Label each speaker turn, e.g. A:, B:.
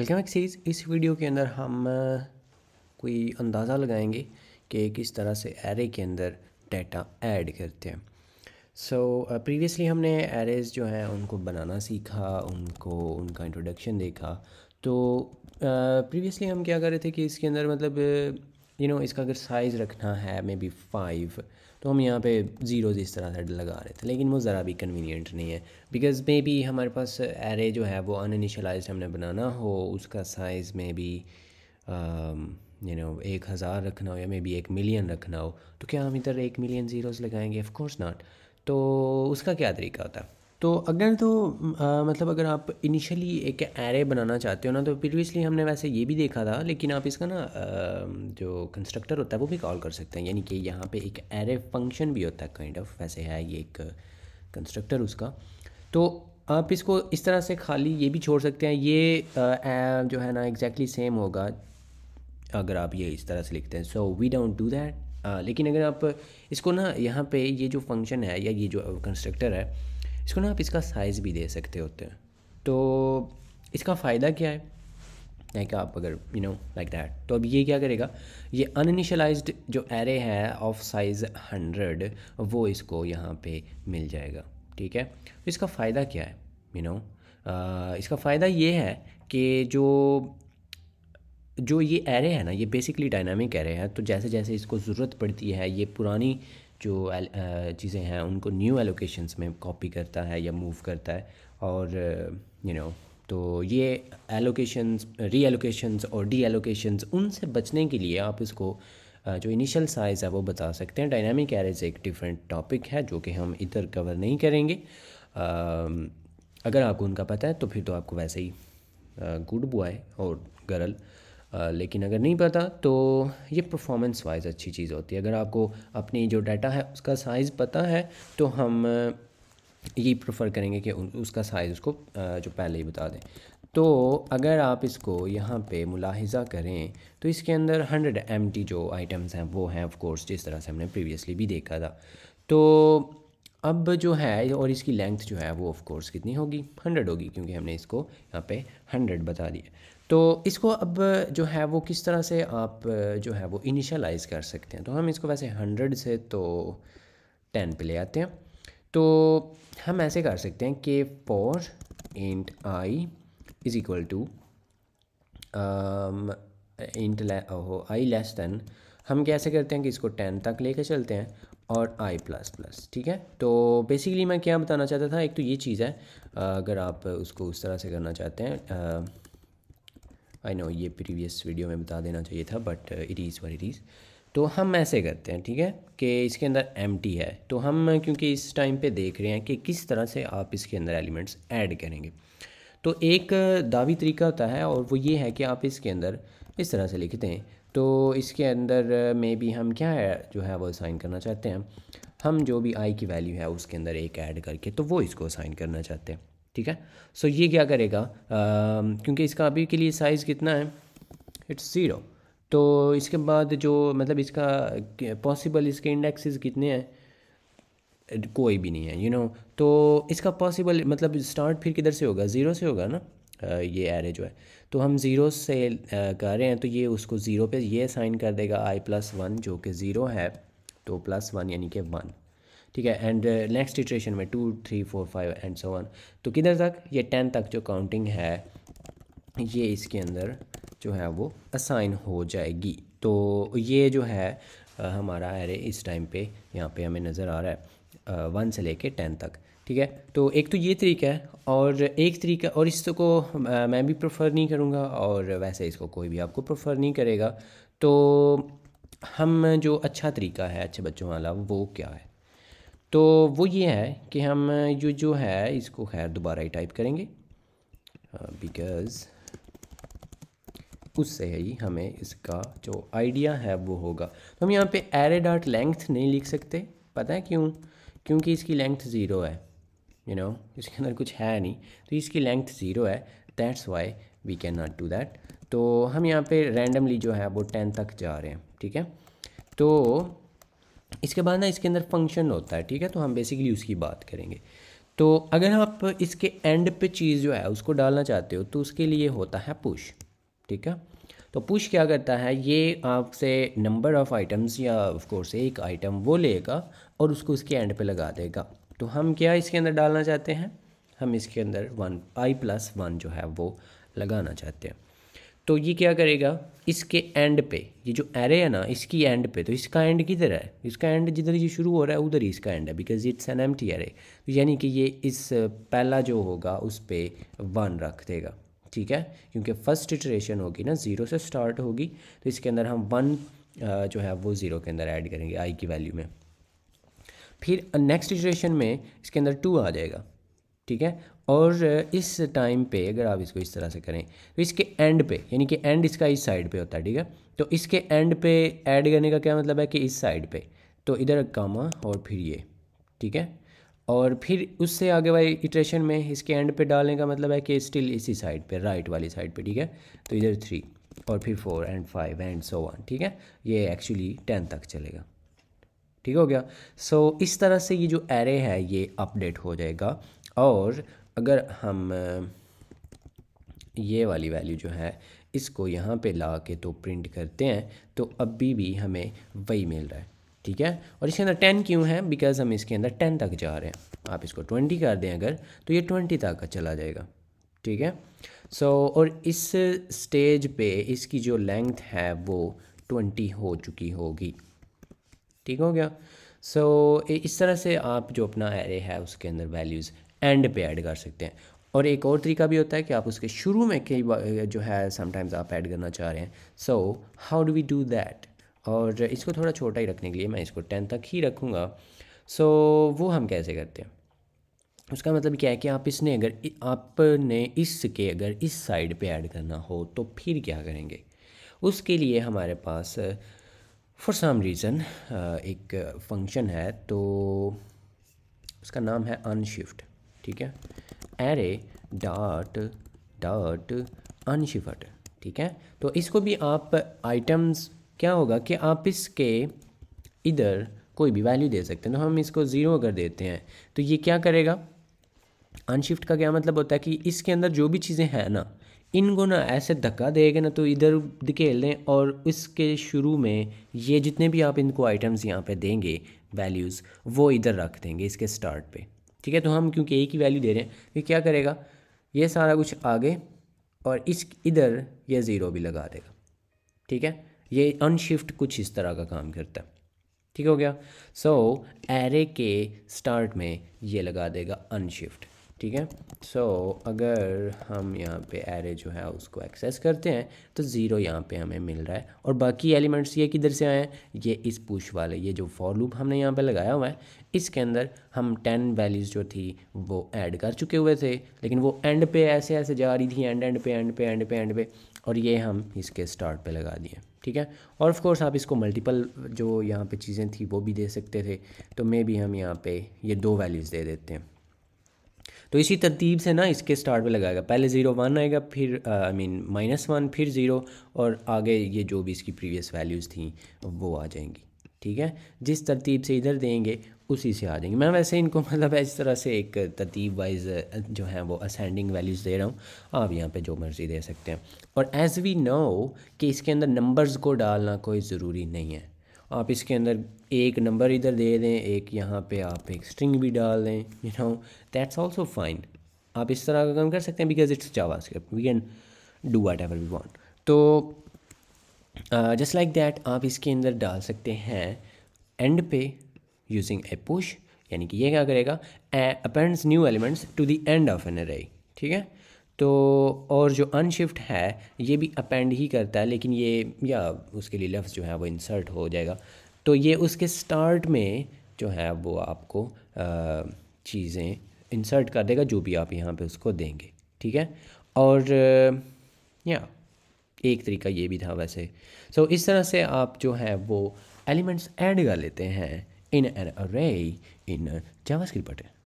A: Welcome axes इस video के अंदर हम कोई अंदाज़ा लगाएंगे कि किस तरह से एरे के अंदर डाटा ऐड करते हैं सो so, प्रीवियसली हमने एरेज़ जो हैं उनको बनाना सीखा उनको उनका इंट्रोडक्शन देखा तो प्रीवियसली uh, हम क्या कर रहे थे कि इसके अंदर मतलब यू you नो know, इसका अगर साइज़ रखना है मे बी फाइव तो हम यहाँ पे ज़ीरोज़ इस तरह से लगा रहे थे लेकिन वो ज़रा भी कन्वीनियंट नहीं है बिकॉज़ मे बी हमारे पास एरे जो है वो अनइनिशलाइज हमने बनाना हो उसका साइज़ में भी यू नो एक हज़ार रखना हो या मे बी एक मिलियन रखना हो तो क्या हम इधर एक मिलियन ज़ीरोज़ लगाएंगे ऑफ कोर्स नॉट तो उसका क्या तरीका होता है तो अगर तो आ, मतलब अगर आप इनिशियली एक एरे बनाना चाहते हो ना तो प्रीवियसली हमने वैसे ये भी देखा था लेकिन आप इसका ना आ, जो कंस्ट्रक्टर होता है वो भी कॉल कर सकते हैं यानी कि यहाँ पे एक एरे फंक्शन भी होता है काइंड kind ऑफ of, वैसे है ये एक कंस्ट्रक्टर उसका तो आप इसको इस तरह से खाली ये भी छोड़ सकते हैं ये आ, आ, जो है ना एग्जैक्टली exactly सेम होगा अगर आप ये इस तरह से लिखते हैं so we don't do that लेकिन अगर आप इसको ना यहाँ पे ये जो फंक्शन है या ये जो कंस्ट्रक्टर है इसको ना आप इसका साइज़ भी दे सकते होते हैं तो इसका फ़ायदा क्या है लाइक आप अगर यू नो लाइक दैट तो अब ये क्या करेगा ये अनइनिशलाइज जो एरे है ऑफ साइज़ हंड्रेड वो इसको यहाँ पे मिल जाएगा ठीक है तो इसका फ़ायदा क्या है यू you नो know, इसका फ़ायदा ये है कि जो जो ये एरे है ना ये बेसिकली डायनामिक एरे है तो जैसे जैसे इसको ज़रूरत पड़ती है ये पुरानी जो चीज़ें हैं उनको न्यू एलोकेशंस में कॉपी करता है या मूव करता है और यू नो तो ये एलोकेशंस री एलोकेशंस और डी एलोकेशंस उनसे बचने के लिए आप इसको जो इनिशियल साइज़ है वो बता सकते हैं डायनामिक एरेज एक डिफरेंट टॉपिक है जो कि हम इधर कवर नहीं करेंगे अगर आपको उनका पता है तो फिर तो आपको वैसे ही गुड बॉय और गर्ल लेकिन अगर नहीं पता तो ये परफॉर्मेंस वाइज अच्छी चीज़ होती है अगर आपको अपनी जो डाटा है उसका साइज़ पता है तो हम ये प्रेफर करेंगे कि उसका साइज़ उसको जो पहले ही बता दें तो अगर आप इसको यहाँ पे मुलाहिजा करें तो इसके अंदर हंड्रेड एम जो आइटम्स हैं वो हैं ऑफ़ जिस तरह से हमने प्रीवियसली भी देखा था तो अब जो है और इसकी लेंथ जो है वो ऑफ़ कोर्स कितनी होगी हंड्रेड होगी क्योंकि हमने इसको यहाँ पे हंड्रेड बता दिया तो इसको अब जो है वो किस तरह से आप जो है वो इनिशलाइज़ कर सकते हैं तो हम इसको वैसे हंड्रेड से तो टेन पे ले आते हैं तो हम ऐसे कर सकते हैं कि for int i is equal to int i less than हम कैसे करते हैं कि इसको टेन तक कर चलते हैं और आई प्लस प्लस ठीक है तो बेसिकली मैं क्या बताना चाहता था एक तो ये चीज़ है अगर आप उसको उस तरह से करना चाहते हैं आई नो ये प्रीवियस वीडियो में बता देना चाहिए था but it is what it is तो हम ऐसे करते हैं ठीक है कि इसके अंदर एम है तो हम क्योंकि इस टाइम पे देख रहे हैं कि किस तरह से आप इसके अंदर एलिमेंट्स ऐड करेंगे तो एक uh, दावी तरीका होता है और वो ये है कि आप इसके अंदर इस तरह से लिखते हैं तो इसके अंदर में uh, भी हम क्या है जो है वो असाइन करना चाहते हैं हम जो भी आई की वैल्यू है उसके अंदर एक ऐड करके तो वो इसको असाइन करना चाहते हैं ठीक है सो so, ये क्या करेगा आ, क्योंकि इसका अभी के लिए साइज़ कितना है इट्स ज़ीरो तो इसके बाद जो मतलब इसका पॉसिबल इसके इंडेक्सेस कितने हैं कोई भी नहीं है यू you नो know? तो इसका पॉसिबल मतलब स्टार्ट फिर किधर से होगा ज़ीरो से होगा ना ये एरे जो है तो हम ज़ीरो से कर रहे हैं तो ये उसको ज़ीरो पे ये साइन कर देगा आई प्लस वन जो कि ज़ीरो है तो प्लस वन यानी कि वन ठीक है एंड नेक्स्ट इटरेशन में two three four five and so on तो किधर तक ये टेन तक जो काउंटिंग है ये इसके अंदर जो है वो असाइन हो जाएगी तो ये जो है uh, हमारा एरे इस टाइम पे यहाँ पे हमें नज़र आ रहा है वन uh, से लेके टेन तक ठीक है तो एक तो ये तरीका है और एक तरीका और इसको uh, मैं भी प्रेफर नहीं करूँगा और वैसे इसको कोई भी आपको प्रेफर नहीं करेगा तो हम जो अच्छा तरीका है अच्छे बच्चों वाला वो क्या है तो वो ये है कि हम ये जो है इसको खैर दोबारा ही टाइप करेंगे बिकॉज़ उससे ही हमें इसका जो आइडिया है वो होगा तो हम यहाँ पे एरे डॉट लेंथ नहीं लिख सकते पता है क्यों क्योंकि इसकी लेंथ ज़ीरो है यू you नो know, इसके अंदर कुछ है नहीं तो इसकी लेंथ ज़ीरो है that's why we can not do that तो हम यहाँ पे रैंडमली जो है वो टेन तक जा रहे हैं ठीक है तो इसके बाद ना इसके अंदर फंक्शन होता है ठीक है तो हम बेसिकली उसकी बात करेंगे तो अगर आप इसके एंड पे चीज़ जो है उसको डालना चाहते हो तो उसके लिए होता है पुश ठीक है तो पुश क्या करता है ये आपसे नंबर ऑफ़ आइटम्स या ऑफ कोर्स एक आइटम वो लेगा और उसको उसके एंड पे लगा देगा तो हम क्या इसके अंदर डालना चाहते हैं हम इसके अंदर वन आई प्लस वन जो है वो लगाना चाहते हैं तो ये क्या करेगा इसके एंड पे ये जो एरे है ना इसकी एंड पे तो इसका एंड किधर है इसका एंड जिधर ये शुरू हो रहा है उधर ही इसका एंड है because it's an empty array यानी कि ये इस पहला जो होगा उस पर वन रख देगा ठीक है क्योंकि फर्स्ट इटरेशन होगी ना ज़ीरो से स्टार्ट होगी तो इसके अंदर हम वन जो है वो ज़ीरो के अंदर ऐड करेंगे आई की वैल्यू में फिर नेक्स्ट इटरेशन में इसके अंदर टू आ जाएगा ठीक है और इस टाइम पे अगर आप इसको इस तरह से करें तो इसके एंड पे यानी कि एंड इसका इस साइड पे होता है ठीक है तो इसके एंड पे ऐड करने का क्या मतलब है कि इस साइड पे तो इधर कामा और फिर ये ठीक है और फिर उससे आगे वाले इटरेशन में इसके एंड पे डालने का मतलब है कि स्टिल इसी साइड पे राइट वाली साइड पे ठीक है तो इधर थ्री और फिर four and five and so on ठीक है ये एक्चुअली टेन तक चलेगा ठीक हो गया सो so, इस तरह से ये जो एरे है ये अपडेट हो जाएगा और अगर हम ये वाली वैल्यू जो है इसको यहाँ पे ला के तो प्रिंट करते हैं तो अभी भी हमें वही मिल रहा है ठीक है और इसके अंदर टेन क्यों है बिकॉज हम इसके अंदर टेन तक जा रहे हैं आप इसको ट्वेंटी कर दें अगर तो ये ट्वेंटी तक का चला जाएगा ठीक है सो so, और इस स्टेज पे इसकी जो लेंथ है वो ट्वेंटी हो चुकी होगी ठीक हो गया सो so, इस तरह से आप जो अपना एरे है उसके अंदर वैल्यूज़ एंड पे ऐड कर सकते हैं और एक और तरीका भी होता है कि आप उसके शुरू में कई जो है समटाइम्स आप ऐड करना चाह रहे हैं so how do we do that और इसको थोड़ा छोटा ही रखने के लिए मैं इसको टेन तक ही रखूँगा सो so, वो हम कैसे करते हैं उसका मतलब क्या है कि आप इसने अगर आपने इसके अगर इस साइड पे ऐड करना हो तो फिर क्या करेंगे उसके लिए हमारे पास फॉर सम रीज़न एक फंक्शन है तो उसका नाम है अनशिफ्ट ठीक है एरे डॉट डॉट अनशिफ्ट ठीक है तो इसको भी आप आइटम्स क्या होगा कि आप इसके इधर कोई भी वैल्यू दे सकते हैं तो हम इसको ज़ीरो अगर देते हैं तो ये क्या करेगा अनशिफ्ट का क्या मतलब होता है कि इसके अंदर जो भी चीज़ें हैं ना इनको ना ऐसे धक्का देगा ना तो इधर धकेल दें और इसके शुरू में ये जितने भी आप इनको आइटम्स यहाँ पे देंगे वैल्यूज़ वो इधर रख देंगे इसके स्टार्ट पे ठीक है तो हम क्योंकि ए की वैल्यू दे रहे हैं ये क्या करेगा ये सारा कुछ आगे और इस इधर ये ज़ीरो भी लगा देगा ठीक है ये अनशिफ्ट कुछ इस तरह का काम करता है ठीक हो गया सो so, एरे के स्टार्ट में ये लगा देगा अनशिफ्ट ठीक है सो अगर हम यहाँ पे एरे जो है उसको एक्सेस करते हैं तो ज़ीरो यहाँ पे हमें मिल रहा है और बाकी एलिमेंट्स ये किधर से आए हैं ये इस पुश वाले ये जो फॉर लूप हमने यहाँ पे लगाया हुआ है इसके अंदर हम टेन वैल्यूज़ जो थी वो ऐड कर चुके हुए थे लेकिन वो एंड पे ऐसे ऐसे जा रही थी एंड एंड पे एंड पे एंड पे एंड पे और ये हम इसके स्टार्ट पे लगा दिए ठीक है और ऑफ़ कोर्स आप इसको मल्टीपल जो यहाँ पे चीज़ें थी वो भी दे सकते थे तो मे भी हम यहाँ पे ये दो वैल्यूज़ दे देते हैं तो इसी तरतीब से ना इसके स्टार्ट में लगाएगा पहले ज़ीरो वन आएगा फिर आई मीन माइनस वन फिर ज़ीरो और आगे ये जो भी इसकी प्रीवियस वैल्यूज़ थी वो आ जाएंगी ठीक है जिस तरतीब से इधर देंगे उसी से आ जाएंगे मैं वैसे इनको मतलब इस तरह से एक तरतीब वाइज uh, जो है वो असेंडिंग वैल्यूज़ दे रहा हूँ आप यहाँ पे जो मर्ज़ी दे सकते हैं और एज़ वी नो कि इसके अंदर नंबर्स को डालना कोई ज़रूरी नहीं है आप इसके अंदर एक नंबर इधर दे दें एक यहाँ पे आप एक स्ट्रिंग भी डाल दें you know that's also fine आप इस तरह का काम कर सकते हैं because it's JavaScript we can do whatever we want तो जस्ट लाइक दैट आप इसके अंदर डाल सकते हैं एंड पे यूजिंग ए पुश यानी कि ये क्या करेगा appends new elements to the end of an array ठीक है तो और जो अनशिफ्ट है ये भी अपेंड ही करता है लेकिन ये या उसके लिए लफ्ज़ जो है वो इंसर्ट हो जाएगा तो ये उसके स्टार्ट में जो है वो आपको चीज़ें इंसर्ट कर देगा जो भी आप यहाँ पे उसको देंगे ठीक है और या एक तरीका ये भी था वैसे सो so, इस तरह से आप जो है वो एलिमेंट्स ऐड कर लेते हैं इन एन अरे इन जावास्क्रिप्ट